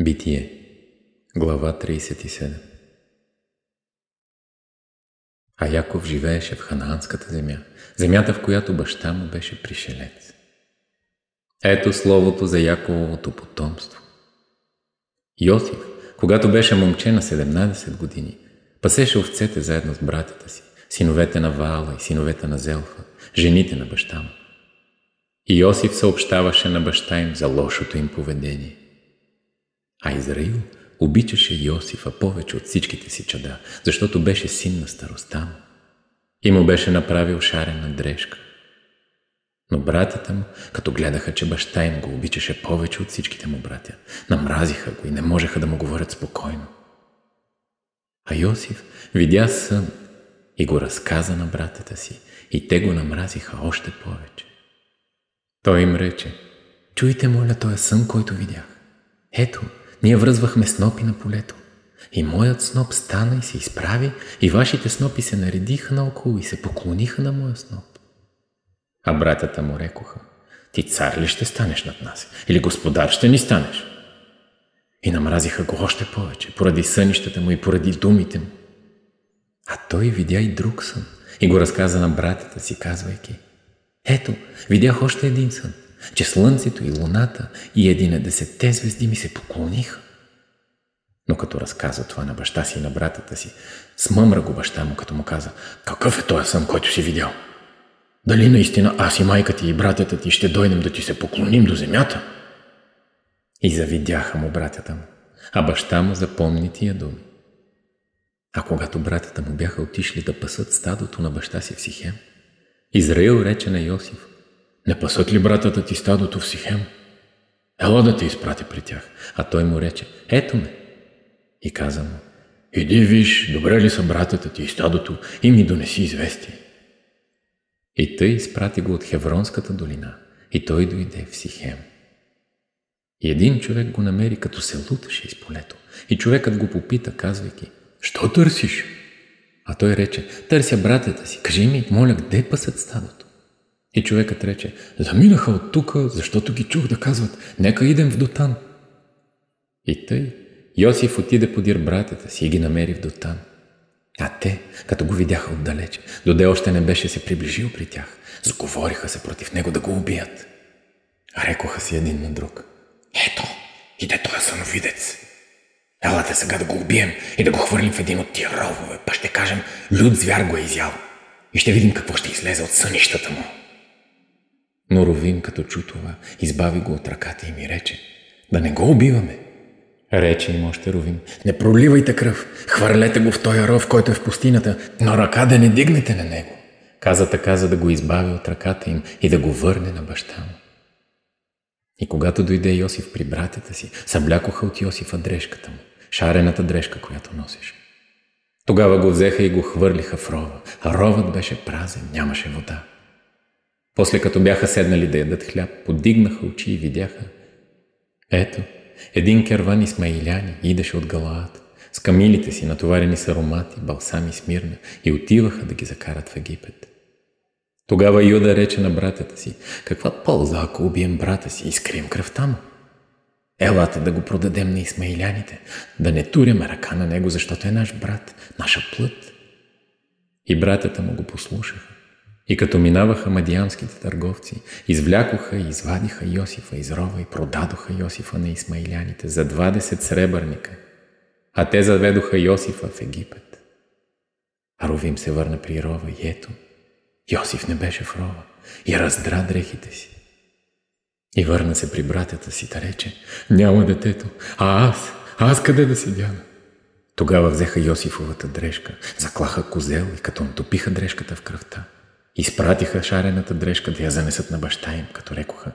Битие. Глава 37 А Яков живееше в Ханаанската земя, земята в която баща му беше пришелец. Ето словото за Яковото потомство. Йосиф, когато беше момче на 17 години, пасеше овцете заедно с братята си, синовете на Ваала и синовете на Зелфа, жените на баща му. И Йосиф съобщаваше на баща им за лошото им поведение. А Израил обичаше Йосифа повече от всичките си чада, защото беше син на староста му и му беше направил шарена дрежка. Но братята му, като гледаха, че баща им го обичаше повече от всичките му братя, намразиха го и не можеха да му говорят спокойно. А Йосиф видя сън и го разказа на братята си, и те го намразиха още повече. Той им рече, чуйте, моля, този сън, който видях. Ето, ние връзвахме снопи на полето. И моят сноп стана и се изправи, и вашите снопи се наредиха наоколо и се поклониха на моя сноп. А братята му рекоха, ти цар ли ще станеш над нас? Или господар ще ни станеш? И намразиха го още повече, поради сънищата му и поради думите му. А той видя и друг сън и го разказа на братята си, казвайки, ето, видях още един сън че Слънцето и Луната и един десетте звезди ми се поклониха. Но като разказа това на баща си и на братата си, смъмра го баща му, като му каза «Какъв е този сън, който си видял? Дали наистина аз и майка ти и братята ти ще дойдем да ти се поклоним до земята?» И завидяха му братята му, а баща му запомни тия думи. А когато братята му бяха отишли да пасат стадото на баща си в Сихем, Израил рече на Йосиф не пасат ли братата ти стадото в Сихем? Ела да те изпратя при тях. А той му рече, ето ме. И каза му, иди виж, добре ли са братата ти и стадото и ми донеси известие. И тъй изпрати го от Хевронската долина и той дойде в Сихем. И един човек го намери, като се луташе из полето. И човекът го попита, казвайки, «Що търсиш?» А той рече, «Търся братята си, кажи ми, моля, къде пасат стадото?» И човекът рече, заминаха от тук, защото ги чух да казват, нека идем в Дотан. И тъй, Йосиф отиде подир братята си и ги намери в Дотан. А те, като го видяха отдалече, доде още не беше се приближил при тях, заговориха се против него да го убият. Рекоха си един на друг. Ето, иде той съновидец. Елате сега да го убием и да го хвърлим в един от тия ровове, па ще кажем, люд звяр го е изял. И ще видим какво ще излезе от сънищата му. Но Ровин, като чу това, избави го от ръката и ми рече «Да не го убиваме!» Рече им още Ровин «Не проливайте кръв! Хвърлете го в този ров, който е в пустината, но ръка да не дигнете на него!» Каза така, за да го избави от ръката им и да го върне на баща му. И когато дойде Йосиф при братята си, съблякоха от Йосифа дрежката му, шарената дрежка, която носеше. Тогава го взеха и го хвърлиха в рова, а ровът беше празен, нямаше вода. После като бяха седнали да ядат хляб, подигнаха очи и видяха. Ето, един керван Исмаиляни идеше от Галаат, с камилите си натоварени с аромати, балсами смирна и отиваха да ги закарат в Египет. Тогава Юда рече на братята си, каква полза, ако убием брата си и скрием кръвта му? Елате да го продадем на Исмаиляните, да не туряме ръка на него, защото е наш брат, наша плът. И братята му го послушаха. И като минаваха мадианските търговци, извлякоха и извадиха Йосифа из рова и продадоха Йосифа на Исмаиляните за 20 сребърника, а те заведоха Йосифа в Египет. А Рувим се върна при рова и ето, Йосиф не беше в рова и раздра дрехите си. И върна се при братята си, да рече, няма детето, а аз, аз къде да седяна? Тогава взеха Йосифовата дрежка, заклаха козел и като натопиха дрежката в кръвта, Изпратиха шарената дрежка да я занесат на баща им, като рекоха.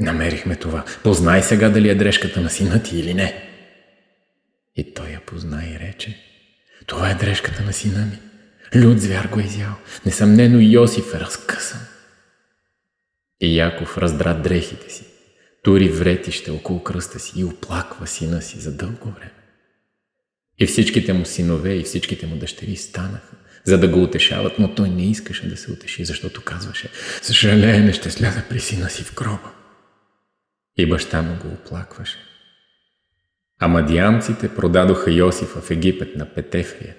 Намерихме това. Познай сега дали е дрежката на сина ти или не. И той я позна и рече. Това е дрежката на сина ми. Люд звяр го е изял. Несъмнено Йосиф е разкъсан. И Яков раздра дрехите си, тури вретище около кръста си и оплаква сина си за дълго време. И всичките му синове и всичките му дъщери станаха за да го утешават, но той не искаше да се утеши, защото казваше «Съжаление, не ще сляза при сина си в гроба». И баща му го оплакваше. А мадианците продадоха Йосифа в Египет на Петефрия,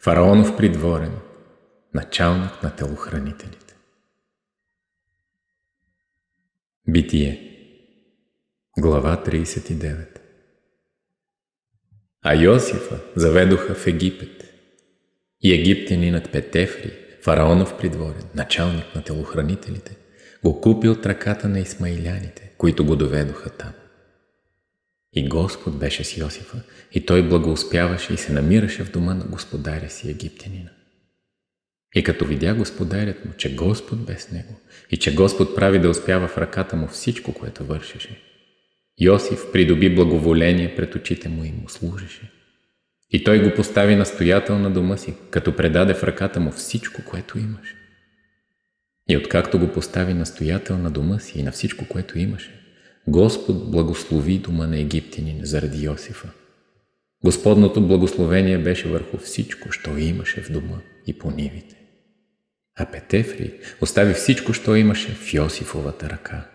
фараонов придворен, началник на телохранителите. Битие Глава 39 А Йосифа заведоха в Египет, и египтянинът Петефри, фараонов придворен, началник на телохранителите, го купи от ръката на Исмаиляните, които го доведоха там. И Господ беше с Йосифа, и той благоуспяваше и се намираше в дома на господаря си египтянина. И като видя господарят му, че Господ бе с него и че Господ прави да успява в ръката му всичко, което вършеше, Йосиф придоби благоволение пред очите му и му служеше. И той го постави настоятел на дома си, като предаде в ръката му всичко, което имаше. И откакто го постави настоятел на дома си и на всичко, което имаше, Господ благослови дома на египтянин заради Йосифа. Господното благословение беше върху всичко, що имаше в дома и по нивите. А Петефри остави всичко, що имаше в Йосифовата ръка.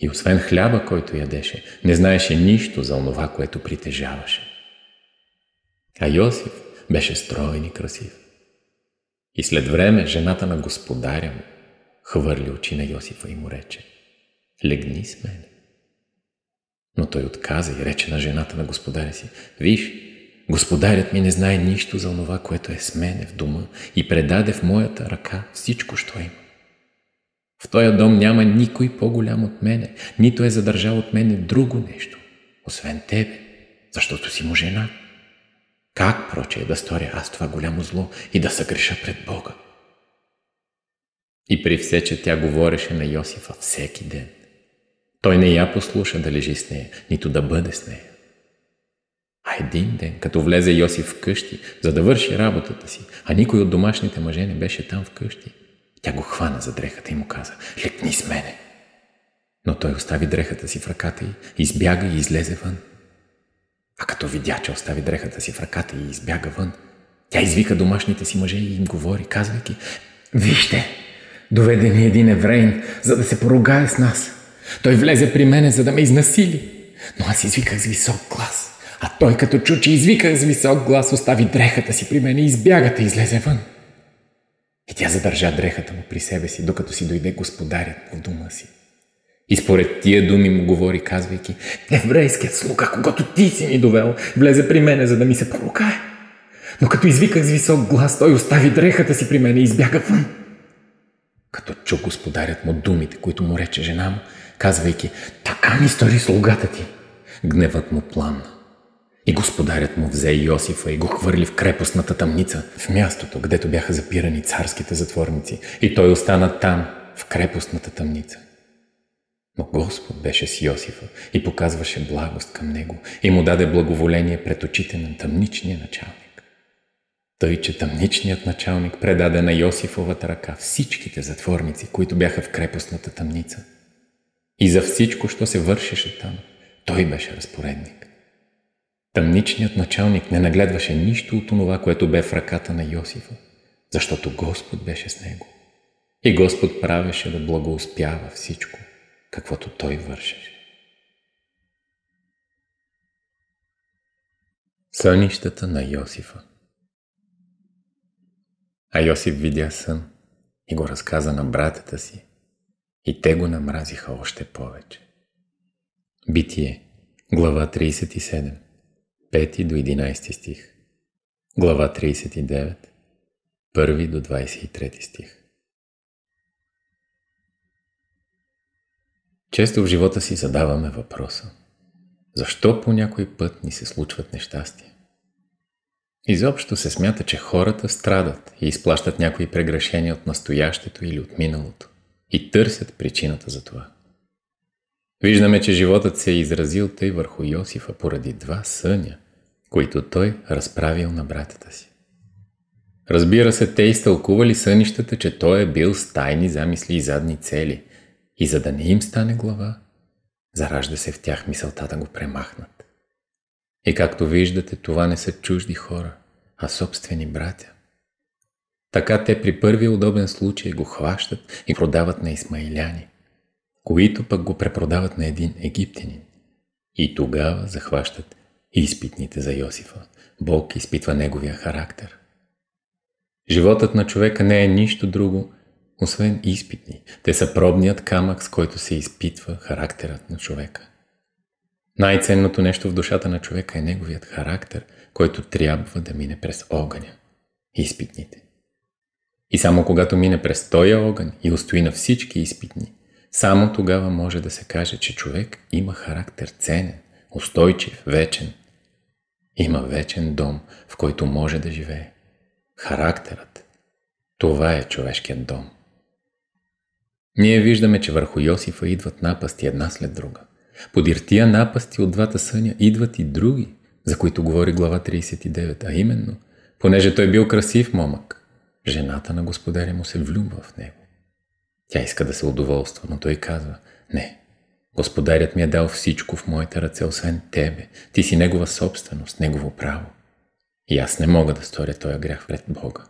И освен хляба, който ядеше, не знаеше нищо за онова, което притежаваше. А Йосиф беше строен и красив. И след време жената на господаря му хвърли очи на Йосифа и му рече «Легни с мене». Но той отказа и рече на жената на господаря си «Виж, господарят ми не знае нищо за това, което е с мене в дома и предаде в моята ръка всичко, що има. В този дом няма никой по-голям от мене, нито е задържал от мене друго нещо, освен тебе, защото си му жена. Как проче да сторя аз това голямо зло и да съгреша пред Бога? И при все, че тя говореше на Йосифа всеки ден. Той не я послуша да лежи с нея, нито да бъде с нея. А един ден, като влезе Йосиф в къщи, за да върши работата си, а никой от домашните мъже не беше там в къщи, тя го хвана за дрехата и му каза лепни с мене!» Но той остави дрехата си в ръката й, избяга и излезе вън. А като видя, че остави дрехата си в ръката и избяга вън, тя извика домашните си мъже и им говори, казвайки «Вижте, доведе ни един еврейн, за да се поругае с нас. Той влезе при мене, за да ме изнасили. Но аз извиках с висок глас. А той като чу, че извиках с висок глас, остави дрехата си при мене и избягата излезе вън. И тя задържа дрехата му при себе си, докато си дойде господарят по дома си. И според тия думи му говори, казвайки, еврейският слуга, когато ти си ми довел, влезе при мене, за да ми се полукае. Но като извиках с висок глас, той остави дрехата си при мене и избяга вън. Като чу господарят му думите, които му рече жена му, казвайки, така ми стори слугата ти, гневът му пламна. И господарят му взе Йосифа и го хвърли в крепостната тъмница, в мястото, където бяха запирани царските затворници. И той остана там, в крепостната тъмница. Но Господ беше с Йосифа и показваше благост към него и му даде благоволение пред очите на тъмничния началник. Тъй, че тъмничният началник предаде на Йосифовата ръка всичките затворници, които бяха в крепостната тъмница. И за всичко, що се вършеше там, той беше разпоредник. Тъмничният началник не нагледваше нищо от това, което бе в ръката на Йосифа, защото Господ беше с него. И Господ правеше да благоуспява всичко каквото той вършеше. Сънищата на Йосифа А Йосиф видя сън и го разказа на братята си, и те го намразиха още повече. Битие, глава 37, 5 до 11 стих, глава 39, 1 до 23 стих. Често в живота си задаваме въпроса защо по някой път ни се случват нещастия? Изобщо се смята, че хората страдат и изплащат някои прегрешения от настоящето или от миналото и търсят причината за това. Виждаме, че животът се е изразил тъй върху Йосифа поради два съня, които той разправил на братята си. Разбира се, те изтълкували сънищата, че той е бил с тайни замисли и задни цели – и за да не им стане глава, заражда се в тях мисълта да го премахнат. И както виждате, това не са чужди хора, а собствени братя. Така те при първия удобен случай го хващат и продават на исмаиляни, които пък го препродават на един египтянин. И тогава захващат изпитните за Йосифа. Бог изпитва неговия характер. Животът на човека не е нищо друго, освен изпитни. Те са пробният камък, с който се изпитва характерът на човека. Най-ценното нещо в душата на човека е неговият характер, който трябва да мине през огъня. Изпитните. И само когато мине през този огън и устои на всички изпитни, само тогава може да се каже, че човек има характер ценен, устойчив, вечен. Има вечен дом, в който може да живее. Характерът. Това е човешкият дом. Ние виждаме, че върху Йосифа идват напасти една след друга. Подир тия напасти от двата съня идват и други, за които говори глава 39, а именно, понеже той бил красив момък, жената на господаря му се влюбва в него. Тя иска да се удоволства, но той казва, не, господарят ми е дал всичко в моите ръце, освен тебе, ти си негова собственост, негово право. И аз не мога да сторя този грях пред Бога.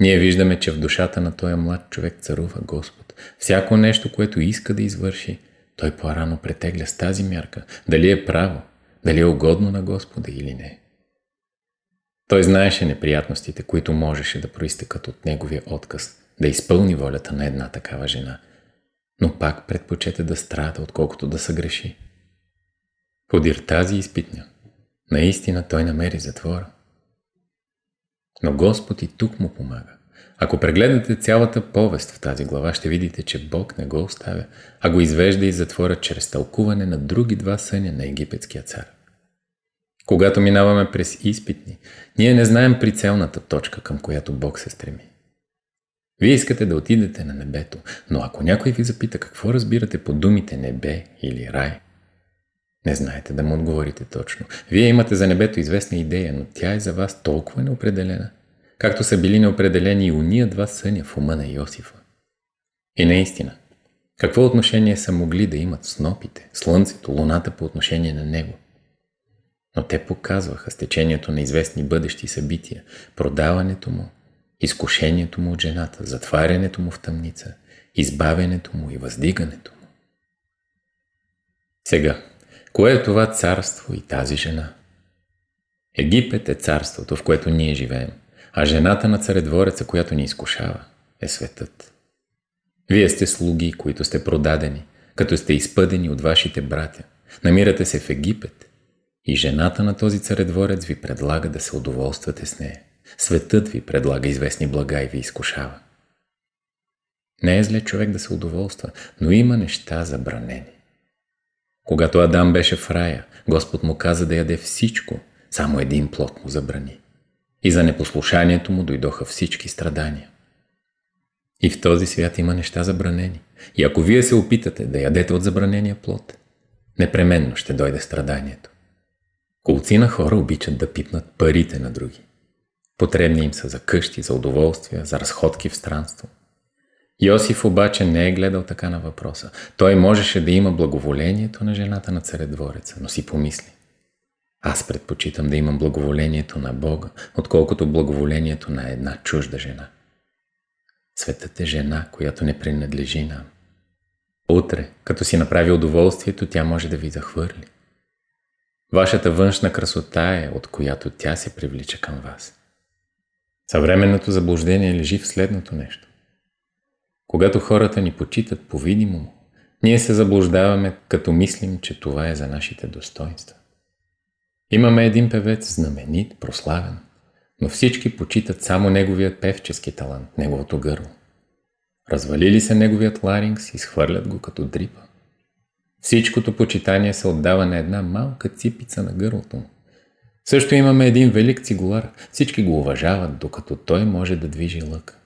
Ние виждаме, че в душата на този млад човек царува Господ. Всяко нещо, което иска да извърши, той по-рано претегля с тази мярка, дали е право, дали е угодно на Господа или не. Той знаеше неприятностите, които можеше да проистекат от неговия отказ да изпълни волята на една такава жена, но пак предпочете да страда, отколкото да се греши. Подир тази изпитня. Наистина той намери затвора – но Господ и тук му помага. Ако прегледате цялата повест в тази глава, ще видите, че Бог не го оставя, а го извежда и затвора чрез тълкуване на други два съня на египетския цар. Когато минаваме през изпитни, ние не знаем прицелната точка, към която Бог се стреми. Вие искате да отидете на небето, но ако някой ви запита какво разбирате по думите небе или рай – не знаете да му отговорите точно. Вие имате за небето известна идея, но тя е за вас толкова неопределена, както са били неопределени и уния два съня в ума на Йосифа. И наистина, какво отношение са могли да имат снопите, слънцето, луната по отношение на него? Но те показваха стечението на известни бъдещи събития, продаването му, изкушението му от жената, затварянето му в тъмница, избавянето му и въздигането му. Сега, Кое е това царство и тази жена? Египет е царството, в което ние живеем, а жената на царедвореца, която ни изкушава, е светът. Вие сте слуги, които сте продадени, като сте изпъдени от вашите братя. Намирате се в Египет и жената на този царедворец ви предлага да се удоволствате с нея. Светът ви предлага известни блага и ви изкушава. Не е зле човек да се удоволства, но има неща забранени. Когато Адам беше в рая, Господ му каза да яде всичко, само един плод му забрани. И за непослушанието му дойдоха всички страдания. И в този свят има неща забранени. И ако вие се опитате да ядете от забранения плод, непременно ще дойде страданието. Колци на хора обичат да пипнат парите на други. Потребни им са за къщи, за удоволствия, за разходки в странство – Йосиф обаче не е гледал така на въпроса. Той можеше да има благоволението на жената на царедвореца, но си помисли. Аз предпочитам да имам благоволението на Бога, отколкото благоволението на една чужда жена. Светът е жена, която не принадлежи нам. Утре, като си направи удоволствието, тя може да ви захвърли. Вашата външна красота е, от която тя се привлича към вас. Съвременното заблуждение лежи в следното нещо. Когато хората ни почитат по-видимо ние се заблуждаваме, като мислим, че това е за нашите достоинства. Имаме един певец, знаменит, прославен, но всички почитат само неговият певчески талант, неговото гърло. Развалили се неговият ларингс, схвърлят го като дрипа. Всичкото почитание се отдава на една малка ципица на гърлото му. Също имаме един велик цигулар. Всички го уважават, докато той може да движи лъка.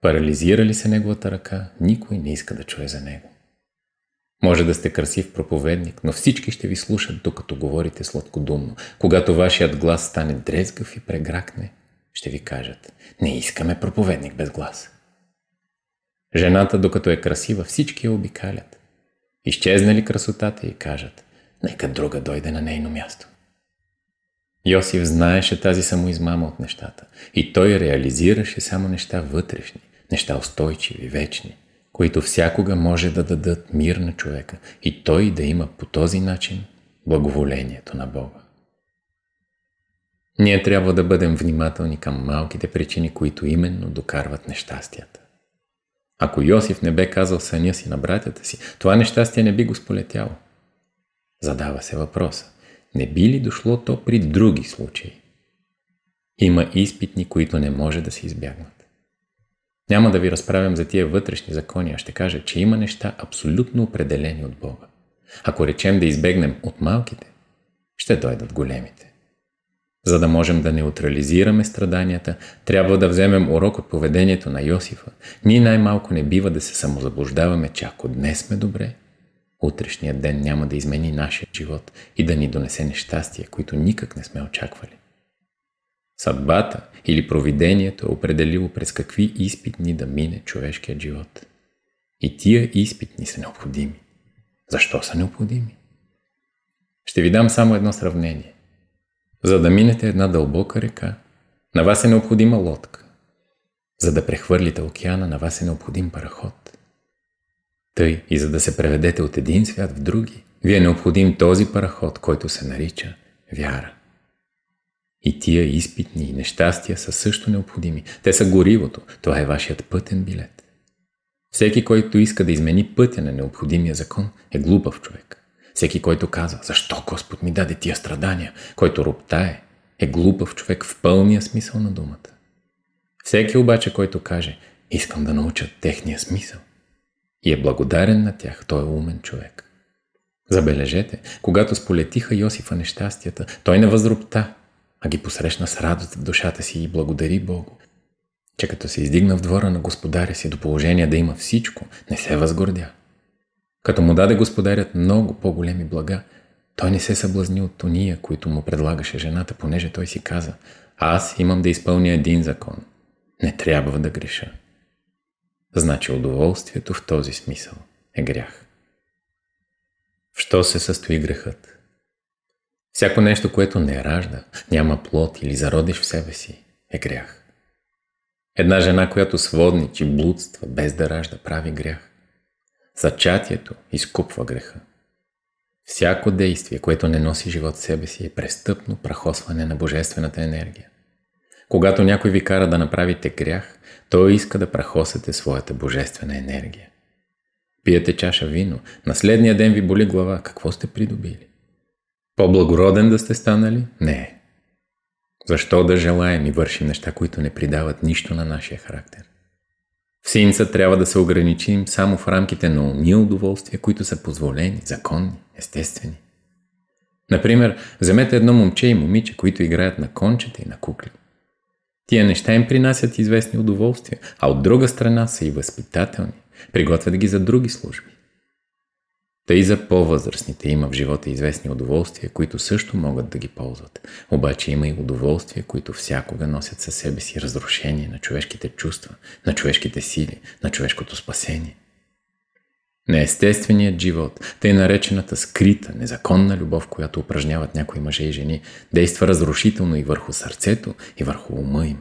Парализира ли се неговата ръка, никой не иска да чуе за него. Може да сте красив проповедник, но всички ще ви слушат, докато говорите сладкодумно. Когато вашият глас стане дрезгав и прегракне, ще ви кажат «Не искаме проповедник без глас». Жената, докато е красива, всички я обикалят. Изчезне ли красотата и кажат «Нека друга дойде на нейно място». Йосиф знаеше тази самоизмама от нещата и той реализираше само неща вътрешни неща устойчиви, вечни, които всякога може да дадат мир на човека и той да има по този начин благоволението на Бога. Ние трябва да бъдем внимателни към малките причини, които именно докарват нещастията. Ако Йосиф не бе казал съня си на братята си, това нещастие не би го сполетяло. Задава се въпроса. Не би ли дошло то при други случаи? Има изпитни, които не може да се избягнат. Няма да ви разправям за тия вътрешни закони, а ще кажа, че има неща абсолютно определени от Бога. Ако речем да избегнем от малките, ще дойдат големите. За да можем да неутрализираме страданията, трябва да вземем урок от поведението на Йосифа. Ние най-малко не бива да се самозаблуждаваме, че ако днес сме добре, утрешният ден няма да измени нашия живот и да ни донесе нещастия, които никак не сме очаквали. Съдбата или провидението е определило през какви изпитни да мине човешкият живот. И тия изпитни са необходими. Защо са необходими? Ще ви дам само едно сравнение. За да минете една дълбока река, на вас е необходима лодка. За да прехвърлите океана, на вас е необходим параход. Тъй и за да се преведете от един свят в други, ви е необходим този параход, който се нарича вяра. И тия изпитни и нещастия са също необходими. Те са горивото. Това е вашият пътен билет. Всеки, който иска да измени пътя на необходимия закон, е глупав човек. Всеки, който казва, защо Господ ми даде тия страдания, който роптае, е глупав човек в пълния смисъл на думата. Всеки обаче, който каже, искам да науча техния смисъл и е благодарен на тях, той е умен човек. Забележете, когато сполетиха Йосифа нещастията, той не възропта, а ги посрещна с радост в душата си и благодари Богу, че като се издигна в двора на господаря си до положение да има всичко, не се възгордя. Като му даде господарят много по-големи блага, той не се съблазни от тония, които му предлагаше жената, понеже той си каза «Аз имам да изпълня един закон. Не трябва да греша». Значи удоволствието в този смисъл е грях. В що се състои грехът? Всяко нещо, което не ражда, няма плод или зародиш в себе си, е грях. Една жена, която сводничи, блудства, без да ражда, прави грях. Зачатието изкупва греха. Всяко действие, което не носи живот в себе си, е престъпно прахосване на божествената енергия. Когато някой ви кара да направите грях, той иска да прахосате своята божествена енергия. Пиете чаша вино, на следния ден ви боли глава, какво сте придобили? По-благороден да сте станали? Не. Защо да желаем и вършим неща, които не придават нищо на нашия характер? В синца трябва да се ограничим само в рамките на уния удоволствия, които са позволени, законни, естествени. Например, вземете едно момче и момиче, които играят на кончета и на кукли. Тия неща им принасят известни удоволствия, а от друга страна са и възпитателни, приготвят ги за други служби. Та и за по-възрастните има в живота известни удоволствия, които също могат да ги ползват. Обаче има и удоволствия, които всякога носят със себе си разрушение на човешките чувства, на човешките сили, на човешкото спасение. Неестественият живот, тъй наречената скрита, незаконна любов, която упражняват някои мъже и жени, действа разрушително и върху сърцето, и върху ума им.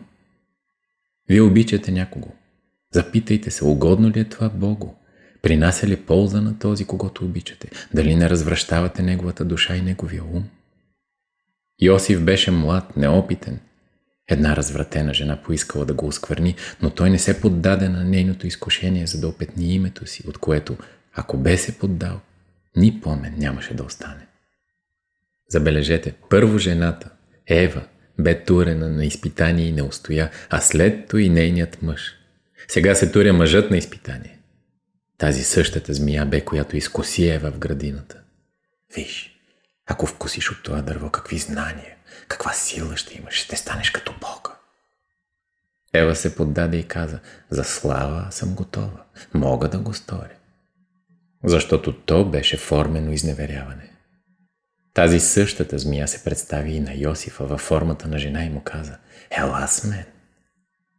Вие обичате някого. Запитайте се, угодно ли е това Богу? Принася ли полза на този, когато обичате? Дали не развръщавате неговата душа и неговия ум? Йосиф беше млад, неопитен. Една развратена жена поискала да го осквърни, но той не се поддаде на нейното изкушение, за да опетни името си, от което, ако бе се поддал, ни помен нямаше да остане. Забележете, първо жената, Ева, бе турена на изпитание и не устоя, а след и нейният мъж. Сега се туря мъжът на изпитание. Тази същата змия бе, която изкоси Ева в градината. Виж, ако вкусиш от това дърво, какви знания, каква сила ще имаш, ще станеш като Бога. Ева се поддаде и каза, за слава съм готова, мога да го сторя. Защото то беше формено изневеряване. Тази същата змия се представи и на Йосифа във формата на жена и му каза, ела с мен.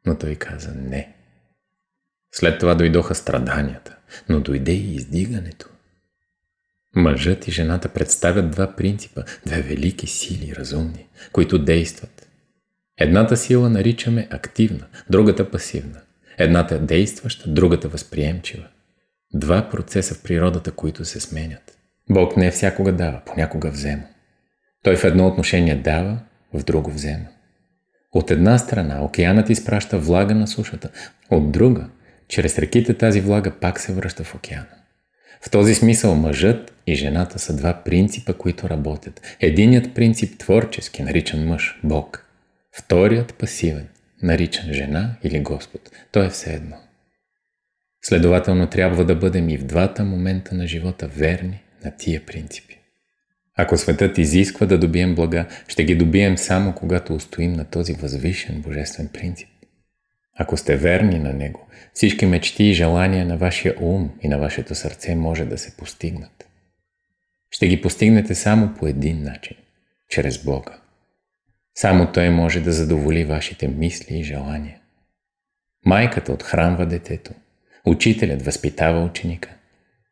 Но той каза, не, след това дойдоха страданията, но дойде и издигането. Мъжът и жената представят два принципа, две велики сили, разумни, които действат. Едната сила наричаме активна, другата пасивна. Едната е действаща, другата възприемчива. Два процеса в природата, които се сменят. Бог не е всякога дава, понякога взема. Той в едно отношение дава, в друго взема. От една страна океанът изпраща влага на сушата, от друга чрез реките тази влага пак се връща в океана. В този смисъл мъжът и жената са два принципа, които работят. Единият принцип творчески, наричан мъж, Бог. Вторият пасивен, наричан жена или Господ. Той е все едно. Следователно трябва да бъдем и в двата момента на живота верни на тия принципи. Ако светът изисква да добием блага, ще ги добием само когато устоим на този възвишен божествен принцип. Ако сте верни на Него, всички мечти и желания на вашия ум и на вашето сърце може да се постигнат. Ще ги постигнете само по един начин – чрез Бога. Само Той може да задоволи вашите мисли и желания. Майката отхранва детето, учителят възпитава ученика.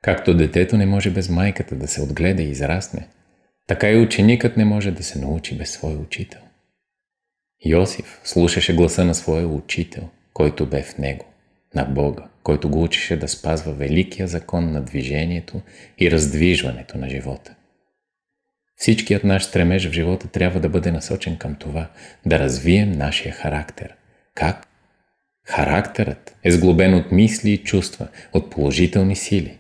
Както детето не може без майката да се отгледа и израсне, така и ученикът не може да се научи без своя учител. Йосиф слушаше гласа на своя учител, който бе в него, на Бога, който го учеше да спазва великия закон на движението и раздвижването на живота. Всичкият наш стремеж в живота трябва да бъде насочен към това, да развием нашия характер. Как? Характерът е сглобен от мисли и чувства, от положителни сили.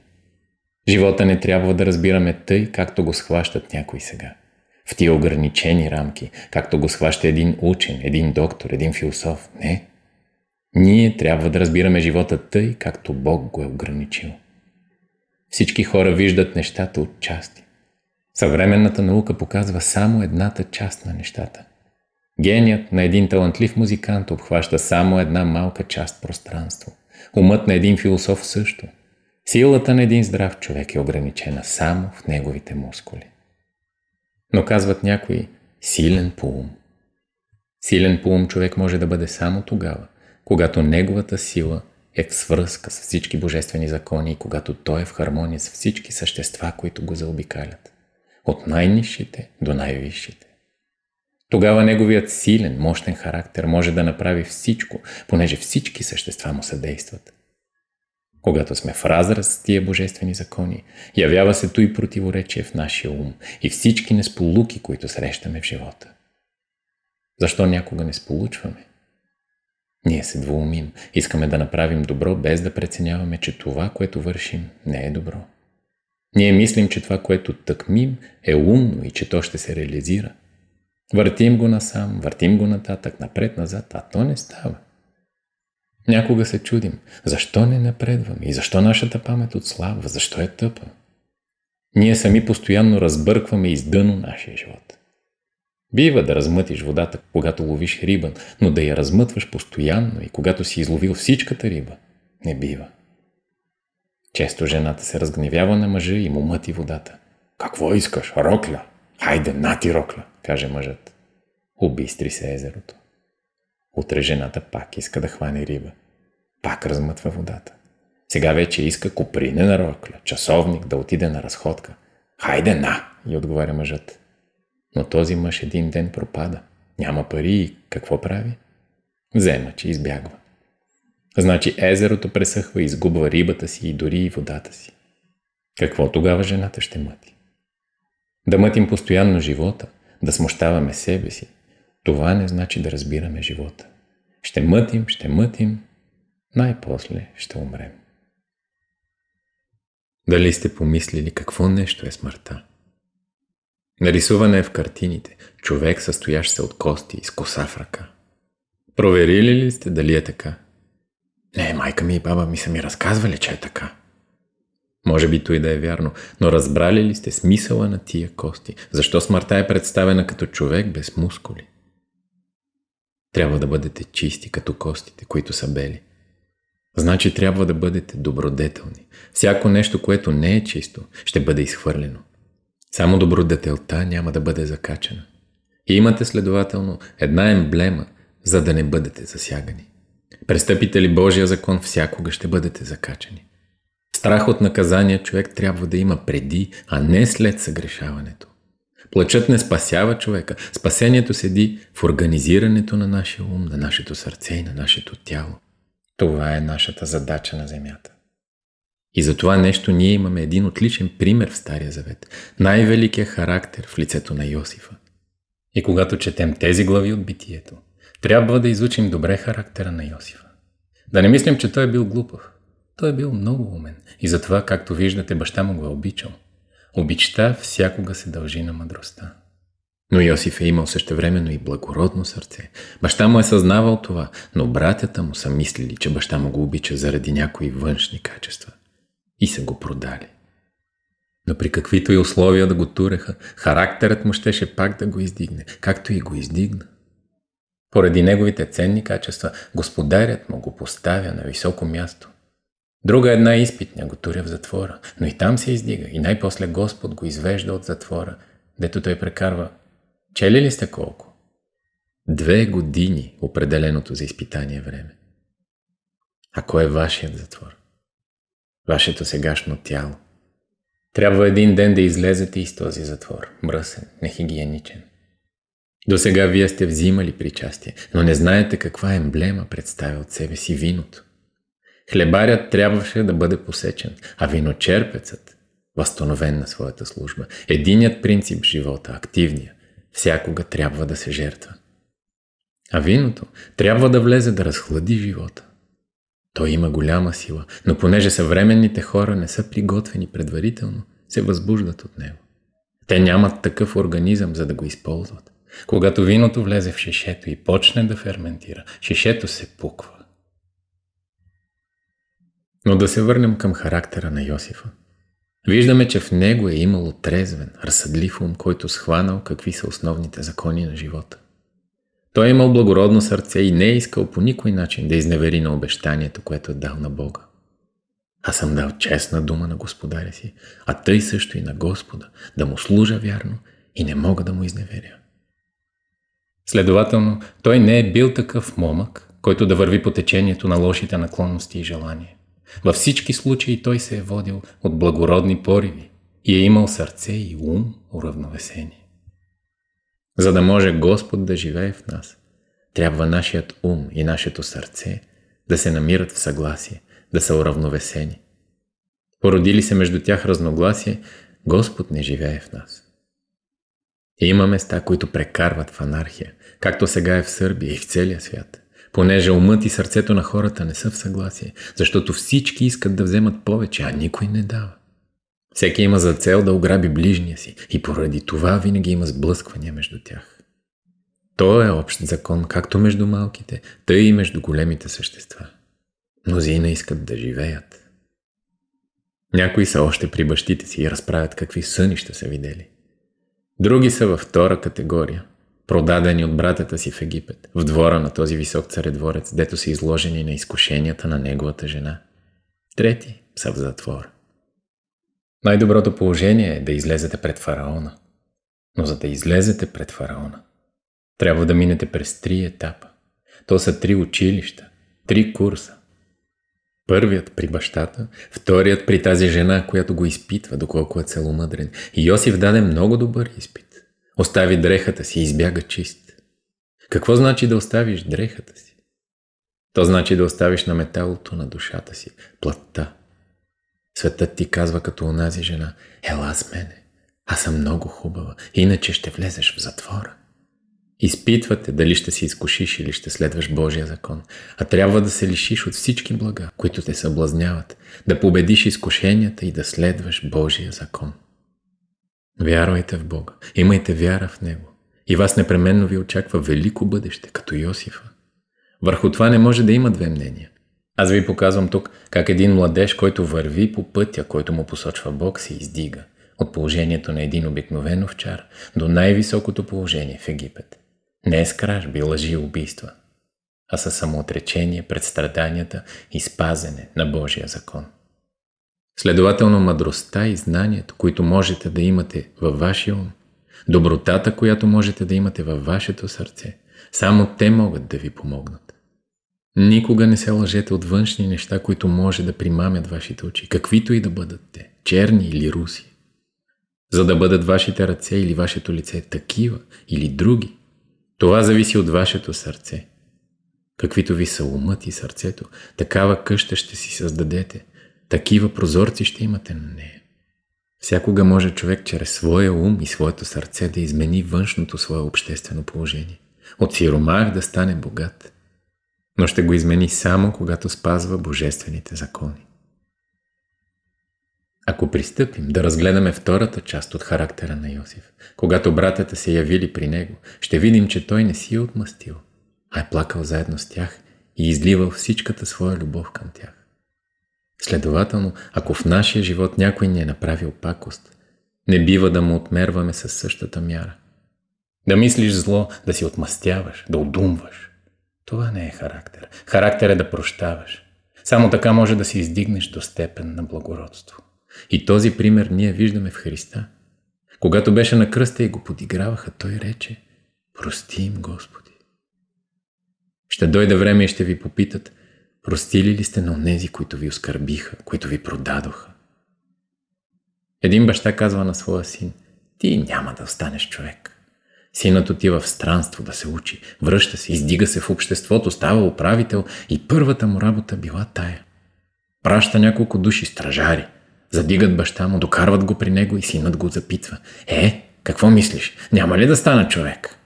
Живота не трябва да разбираме тъй, както го схващат някои сега в тия ограничени рамки, както го схваща един учен, един доктор, един философ. Не. Ние трябва да разбираме живота тъй, както Бог го е ограничил. Всички хора виждат нещата от части. Съвременната наука показва само едната част на нещата. Геният на един талантлив музикант обхваща само една малка част пространство. Умът на един философ също. Силата на един здрав човек е ограничена само в неговите мускули. Но казват някои – силен по ум. Силен по ум човек може да бъде само тогава, когато неговата сила е в свръзка с всички божествени закони и когато той е в хармония с всички същества, които го заобикалят. От най-низшите до най-висшите. Тогава неговият силен, мощен характер може да направи всичко, понеже всички същества му съдействат – когато сме в разраз с тия божествени закони, явява се той противоречие в нашия ум и всички несполуки, които срещаме в живота. Защо някога не сполучваме? Ние се двоумим, искаме да направим добро, без да преценяваме, че това, което вършим, не е добро. Ние мислим, че това, което тъкмим, е умно и че то ще се реализира. Въртим го насам, въртим го нататък, напред-назад, а то не става. Някога се чудим, защо не напредваме и защо нашата памет отслабва, защо е тъпа. Ние сами постоянно разбъркваме из дъно нашия живот. Бива да размътиш водата, когато ловиш риба, но да я размътваш постоянно и когато си изловил всичката риба, не бива. Често жената се разгневява на мъжа и му мъти водата. Какво искаш? Рокля! Хайде, нати рокля, каже мъжът. Обистри се езерото. Утре жената пак иска да хване риба. Пак размътва водата. Сега вече иска на рокля, часовник да отиде на разходка. Хайде на! И отговаря мъжът. Но този мъж един ден пропада. Няма пари и какво прави? Взема, че избягва. Значи езерото пресъхва, изгубва рибата си и дори и водата си. Какво тогава жената ще мъти? Да мътим постоянно живота, да смущаваме себе си, това не значи да разбираме живота. Ще мътим, ще мътим, най-после ще умрем. Дали сте помислили какво нещо е смъртта? Нарисуване е в картините. Човек, състоящ се от кости и с коса в ръка. Проверили ли сте дали е така? Не, майка ми и баба ми са ми разказвали, че е така. Може би той да е вярно, но разбрали ли сте смисъла на тия кости? Защо смъртта е представена като човек без мускули? Трябва да бъдете чисти като костите, които са бели. Значи трябва да бъдете добродетелни. Всяко нещо, което не е чисто, ще бъде изхвърлено. Само добродетелта няма да бъде закачена. И имате следователно една емблема, за да не бъдете засягани. Престъпите ли Божия закон, всякога ще бъдете закачани. Страх от наказания човек трябва да има преди, а не след съгрешаването. Плачът не спасява човека. Спасението седи в организирането на нашия ум, на нашето сърце и на нашето тяло. Това е нашата задача на земята. И за това нещо ние имаме един отличен пример в Стария Завет. Най-великият характер в лицето на Йосифа. И когато четем тези глави от битието, трябва да изучим добре характера на Йосифа. Да не мислим, че той е бил глупав. Той е бил много умен и затова, както виждате, баща му го е обичал – Обичта всякога се дължи на мъдростта. Но Йосиф е имал същевременно и благородно сърце. Баща му е съзнавал това, но братята му са мислили, че баща му го обича заради някои външни качества. И са го продали. Но при каквито и условия да го туреха, характерът му щеше пак да го издигне, както и го издигна. Поради неговите ценни качества, господарят му го поставя на високо място. Друга една изпитня го туря в затвора, но и там се издига и най-после Господ го извежда от затвора, дето той прекарва. Чели ли сте колко? Две години определеното за изпитание време. А кой е вашият затвор? Вашето сегашно тяло. Трябва един ден да излезете из този затвор, мръсен, нехигиеничен. До сега вие сте взимали причастие, но не знаете каква емблема представя от себе си виното. Хлебарят трябваше да бъде посечен, а виночерпецът – възстановен на своята служба. Единият принцип в живота, активния, всякога трябва да се жертва. А виното трябва да влезе да разхлади живота. Той има голяма сила, но понеже съвременните хора не са приготвени предварително, се възбуждат от него. Те нямат такъв организъм, за да го използват. Когато виното влезе в шешето и почне да ферментира, шешето се пуква. Но да се върнем към характера на Йосифа. Виждаме, че в него е имало трезвен, разсъдлив ум, който схванал какви са основните закони на живота. Той е имал благородно сърце и не е искал по никой начин да изневери на обещанието, което е дал на Бога. Аз съм дал честна дума на господаря си, а тъй също и на Господа, да му служа вярно и не мога да му изневеря. Следователно, той не е бил такъв момък, който да върви по течението на лошите наклонности и желания. Във всички случаи той се е водил от благородни пориви и е имал сърце и ум уравновесени. За да може Господ да живее в нас, трябва нашият ум и нашето сърце да се намират в съгласие, да са уравновесени. Породили се между тях разногласие, Господ не живее в нас. И има места, които прекарват в анархия, както сега е в Сърбия и в целия свят – понеже умът и сърцето на хората не са в съгласие, защото всички искат да вземат повече, а никой не дава. Всеки има за цел да ограби ближния си и поради това винаги има сблъсквания между тях. То е общ закон както между малките, тъй и между големите същества. Мнозина искат да живеят. Някои са още при бащите си и разправят какви сънища са видели. Други са във втора категория – продадени от братята си в Египет, в двора на този висок царедворец, дето са изложени на изкушенията на неговата жена. Трети са в затвор. Най-доброто положение е да излезете пред фараона. Но за да излезете пред фараона, трябва да минете през три етапа. То са три училища, три курса. Първият при бащата, вторият при тази жена, която го изпитва, доколко е целомъдрен. И Йосиф даде много добър изпит. Остави дрехата си и избяга чист. Какво значи да оставиш дрехата си? То значи да оставиш на металото на душата си, плътта. Светът ти казва като онази жена, ела с мене, аз съм много хубава, иначе ще влезеш в затвора. Изпитвате дали ще се изкушиш или ще следваш Божия закон, а трябва да се лишиш от всички блага, които те съблазняват, да победиш изкушенията и да следваш Божия закон. Вярвайте в Бога. Имайте вяра в Него. И вас непременно ви очаква велико бъдеще, като Йосифа. Върху това не може да има две мнения. Аз ви показвам тук как един младеж, който върви по пътя, който му посочва Бог, се издига от положението на един обикновен овчар до най-високото положение в Египет. Не е с кражби, лъжи и убийства, а със самоотречение пред страданията и спазене на Божия закон. Следователно, мъдростта и знанието, които можете да имате във вашия ум, добротата, която можете да имате във вашето сърце, само те могат да ви помогнат. Никога не се лъжете от външни неща, които може да примамят вашите очи, каквито и да бъдат те, черни или руси. За да бъдат вашите ръце или вашето лице такива или други, това зависи от вашето сърце. Каквито ви са умът и сърцето, такава къща ще си създадете – такива прозорци ще имате на нея. Всякога може човек чрез своя ум и своето сърце да измени външното свое обществено положение. От сиромах да стане богат. Но ще го измени само когато спазва божествените закони. Ако пристъпим да разгледаме втората част от характера на Йосиф, когато братята се явили при него, ще видим, че той не си е отмъстил, а е плакал заедно с тях и изливал всичката своя любов към тях. Следователно, ако в нашия живот някой ни е направил пакост, не бива да му отмерваме със същата мяра. Да мислиш зло, да си отмъстяваш, да удумваш. Това не е характер. Характер е да прощаваш. Само така може да се издигнеш до степен на благородство. И този пример ние виждаме в Христа. Когато беше на кръста и го подиграваха, той рече – Прости им, Господи. Ще дойде време и ще ви попитат – Простили ли сте на онези, които ви оскърбиха, които ви продадоха? Един баща казва на своя син, ти няма да останеш човек. Синът отива в странство да се учи, връща се, издига се в обществото, става управител и първата му работа била тая. Праща няколко души стражари, задигат баща му, докарват го при него и синът го запитва. Е, какво мислиш, няма ли да стана човек?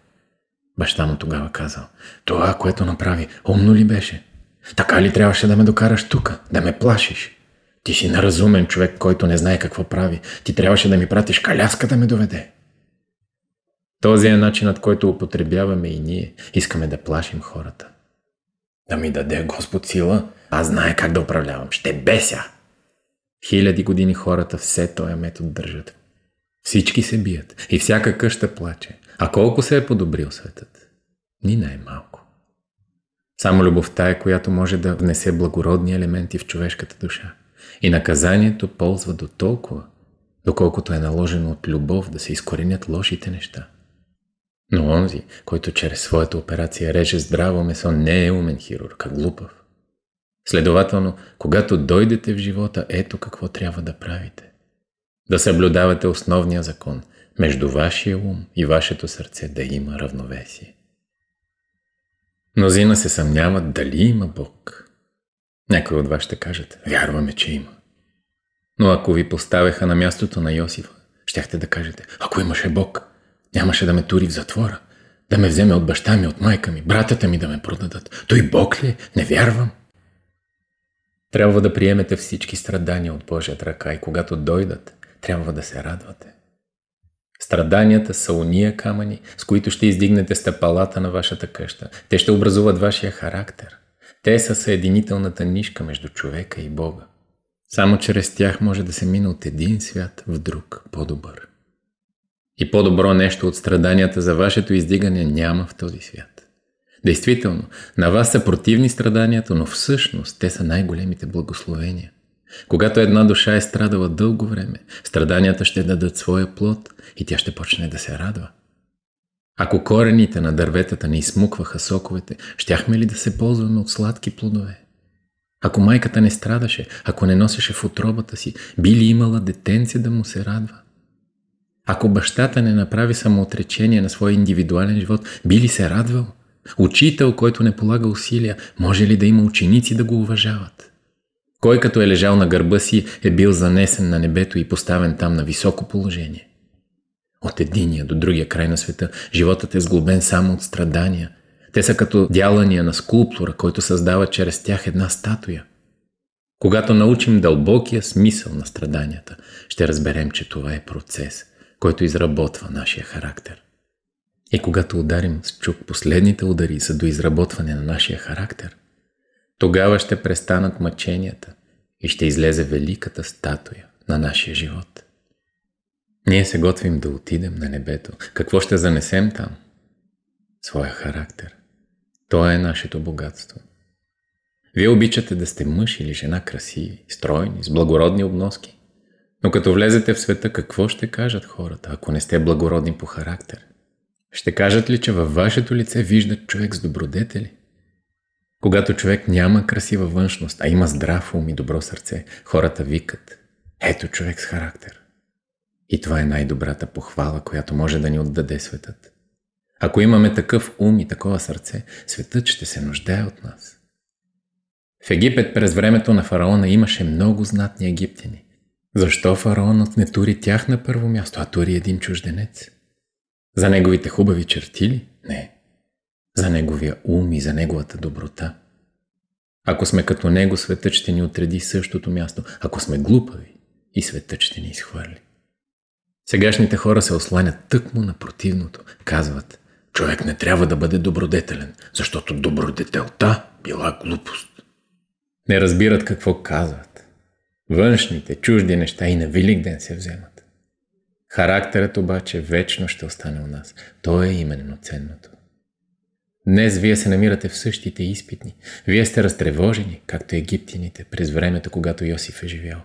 Баща му тогава казал, това, което направи, умно ли беше? Така ли трябваше да ме докараш тука, Да ме плашиш? Ти си неразумен човек, който не знае какво прави. Ти трябваше да ми пратиш каляска да ме доведе. Този е начинът, който употребяваме и ние. Искаме да плашим хората. Да ми даде Господ сила, аз знае как да управлявам. Ще беся! Хиляди години хората все този метод държат. Всички се бият и всяка къща плаче. А колко се е подобрил светът? Ни най-малко. Само любовта е, която може да внесе благородни елементи в човешката душа. И наказанието ползва до толкова, доколкото е наложено от любов да се изкоренят лошите неща. Но онзи, който чрез своята операция реже здраво месо, не е умен хирург, а глупав. Следователно, когато дойдете в живота, ето какво трябва да правите. Да съблюдавате основния закон – между вашия ум и вашето сърце да има равновесие. Мнозина се съмняват дали има Бог. Някой от вас ще кажат, вярваме, че има. Но ако ви поставяха на мястото на Йосифа, щяхте да кажете, ако имаше Бог, нямаше да ме тури в затвора, да ме вземе от баща ми, от майка ми, братята ми да ме продадат. Той Бог ли? Е? Не вярвам. Трябва да приемете всички страдания от Божия ръка и когато дойдат, трябва да се радвате. Страданията са уния камъни, с които ще издигнете стъпалата на вашата къща. Те ще образуват вашия характер. Те са съединителната нишка между човека и Бога. Само чрез тях може да се мине от един свят в друг по-добър. И по-добро нещо от страданията за вашето издигане няма в този свят. Действително, на вас са противни страданията, но всъщност те са най-големите благословения. Когато една душа е страдала дълго време, страданията ще дадат своя плод и тя ще почне да се радва. Ако корените на дърветата не измукваха соковете, щяхме ли да се ползваме от сладки плодове? Ако майката не страдаше, ако не носеше в отробата си, би ли имала детенце да му се радва? Ако бащата не направи самоотречение на своя индивидуален живот, би ли се радвал? Учител, който не полага усилия, може ли да има ученици да го уважават? Кой като е лежал на гърба си е бил занесен на небето и поставен там на високо положение. От единия до другия край на света животът е сглобен само от страдания. Те са като дялания на скулптура, който създава чрез тях една статуя. Когато научим дълбокия смисъл на страданията, ще разберем, че това е процес, който изработва нашия характер. И когато ударим с чук последните удари за доизработване на нашия характер, тогава ще престанат мъченията и ще излезе великата статуя на нашия живот. Ние се готвим да отидем на небето. Какво ще занесем там? Своя характер. То е нашето богатство. Вие обичате да сте мъж или жена красиви, стройни, с благородни обноски. Но като влезете в света, какво ще кажат хората, ако не сте благородни по характер? Ще кажат ли, че във вашето лице виждат човек с добродетели? Когато човек няма красива външност, а има здрав ум и добро сърце, хората викат «Ето човек с характер». И това е най-добрата похвала, която може да ни отдаде светът. Ако имаме такъв ум и такова сърце, светът ще се нуждае от нас. В Египет през времето на фараона имаше много знатни египтяни. Защо фараонът не тури тях на първо място, а тури един чужденец? За неговите хубави черти ли? Не за Неговия ум и за Неговата доброта. Ако сме като Него, светът ще ни отреди същото място. Ако сме глупави, и светът ще ни изхвърли. Сегашните хора се осланят тъкмо на противното. Казват, човек не трябва да бъде добродетелен, защото добродетелта била глупост. Не разбират какво казват. Външните, чужди неща и на Велик ден се вземат. Характерът обаче вечно ще остане у нас. То е именно ценното. Днес вие се намирате в същите изпитни. Вие сте разтревожени, както египтяните, през времето, когато Йосиф е живял.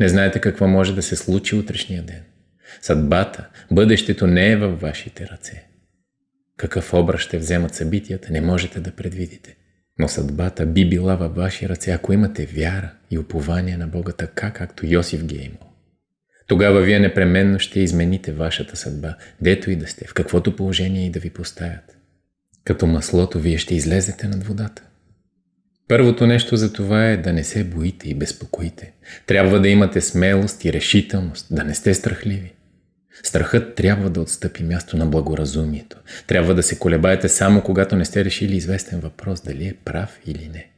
Не знаете какво може да се случи утрешния ден. Съдбата, бъдещето не е във вашите ръце. Какъв образ ще вземат събитията, не можете да предвидите. Но съдбата би била във ваши ръце, ако имате вяра и упование на Бога така, както Йосиф ги е имал. Тогава вие непременно ще измените вашата съдба, дето и да сте, в каквото положение и да ви поставят. Като маслото вие ще излезете над водата. Първото нещо за това е да не се боите и безпокоите. Трябва да имате смелост и решителност, да не сте страхливи. Страхът трябва да отстъпи място на благоразумието. Трябва да се колебаете само когато не сте решили известен въпрос дали е прав или не.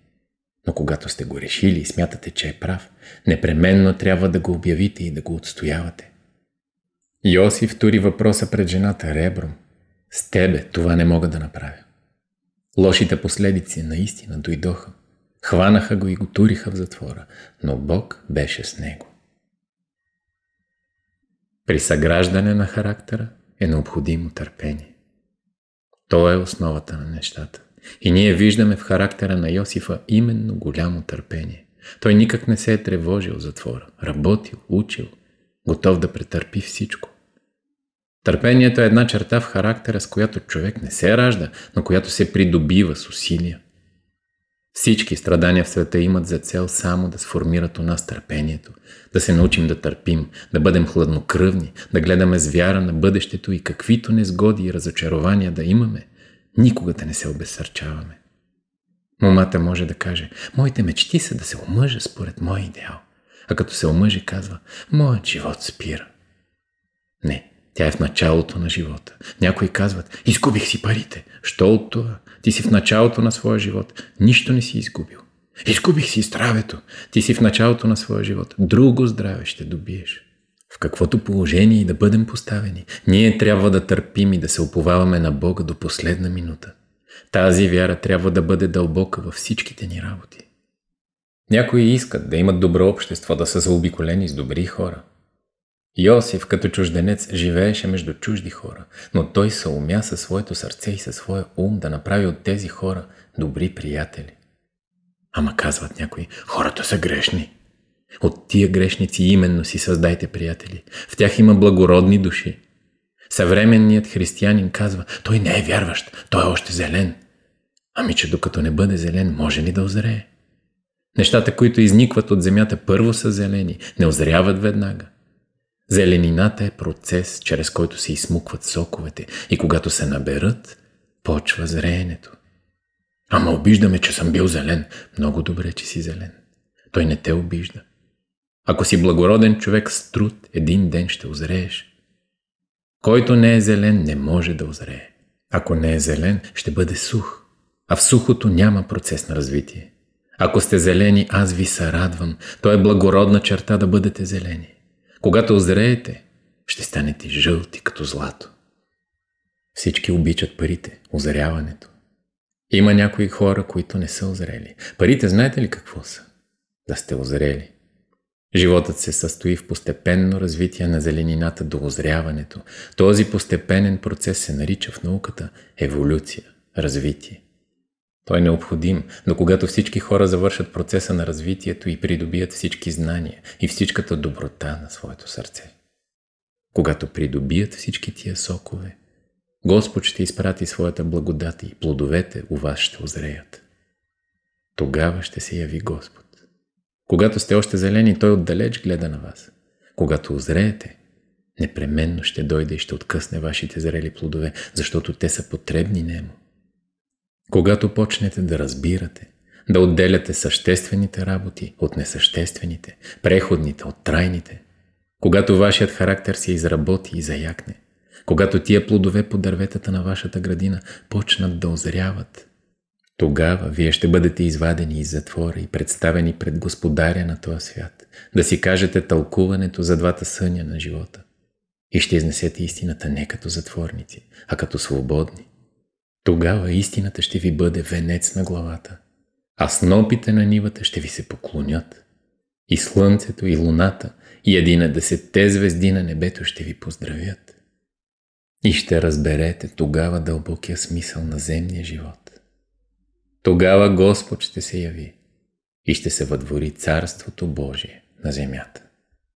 Но когато сте го решили и смятате, че е прав, непременно трябва да го обявите и да го отстоявате. Йосиф тури въпроса пред жената ребром. С тебе това не мога да направя. Лошите последици наистина дойдоха. Хванаха го и го туриха в затвора, но Бог беше с него. При съграждане на характера е необходимо търпение. То е основата на нещата. И ние виждаме в характера на Йосифа именно голямо търпение. Той никак не се е тревожил затвора, работил, учил, готов да претърпи всичко. Търпението е една черта в характера, с която човек не се ражда, но която се придобива с усилия. Всички страдания в света имат за цел само да сформират у нас търпението, да се научим да търпим, да бъдем хладнокръвни, да гледаме с вяра на бъдещето и каквито незгоди и разочарования да имаме, никога да не се обесърчаваме. Момата може да каже, моите мечти са да се омъжа според мой идеал, а като се омъжи казва, моят живот спира. Не, тя е в началото на живота. Някои казват, изгубих си парите. Що от това? Ти си в началото на своя живот. Нищо не си изгубил. Изгубих си здравето. Ти си в началото на своя живот. Друго здраве ще добиеш. В каквото положение и да бъдем поставени, ние трябва да търпим и да се уповаваме на Бога до последна минута. Тази вяра трябва да бъде дълбока във всичките ни работи. Някои искат да имат добро общество, да са заобиколени с добри хора – Йосиф като чужденец живееше между чужди хора, но той се умя със своето сърце и със своя ум да направи от тези хора добри приятели. Ама казват някои, хората са грешни. От тия грешници именно си създайте приятели. В тях има благородни души. Съвременният християнин казва, той не е вярващ, той е още зелен. Ами че докато не бъде зелен, може ли да озрее? Нещата, които изникват от земята, първо са зелени, не озряват веднага. Зеленината е процес, чрез който се измукват соковете и когато се наберат, почва зреенето. Ама обиждаме, че съм бил зелен. Много добре, че си зелен. Той не те обижда. Ако си благороден човек с труд, един ден ще озрееш. Който не е зелен, не може да озрее. Ако не е зелен, ще бъде сух. А в сухото няма процес на развитие. Ако сте зелени, аз ви се радвам. То е благородна черта да бъдете зелени. Когато озреете, ще станете жълти като злато. Всички обичат парите, озряването. Има някои хора, които не са озрели. Парите знаете ли какво са? Да сте озрели. Животът се състои в постепенно развитие на зеленината до озряването. Този постепенен процес се нарича в науката еволюция, развитие. Той е необходим, но когато всички хора завършат процеса на развитието и придобият всички знания и всичката доброта на своето сърце. Когато придобият всички тия сокове, Господ ще изпрати своята благодат и плодовете у вас ще озреят. Тогава ще се яви Господ. Когато сте още зелени, Той отдалеч гледа на вас. Когато озреете, непременно ще дойде и ще откъсне вашите зрели плодове, защото те са потребни Нему. Когато почнете да разбирате, да отделяте съществените работи от несъществените, преходните от трайните, когато вашият характер се изработи и заякне, когато тия плодове по дърветата на вашата градина почнат да озряват, тогава вие ще бъдете извадени из затвора и представени пред господаря на този свят, да си кажете тълкуването за двата съня на живота и ще изнесете истината не като затворници, а като свободни. Тогава истината ще ви бъде венец на главата, а снопите на нивата ще ви се поклонят. И слънцето, и луната, и едина десетте звезди на небето ще ви поздравят. И ще разберете тогава дълбокия смисъл на земния живот. Тогава Господ ще се яви и ще се въдвори Царството Божие на земята.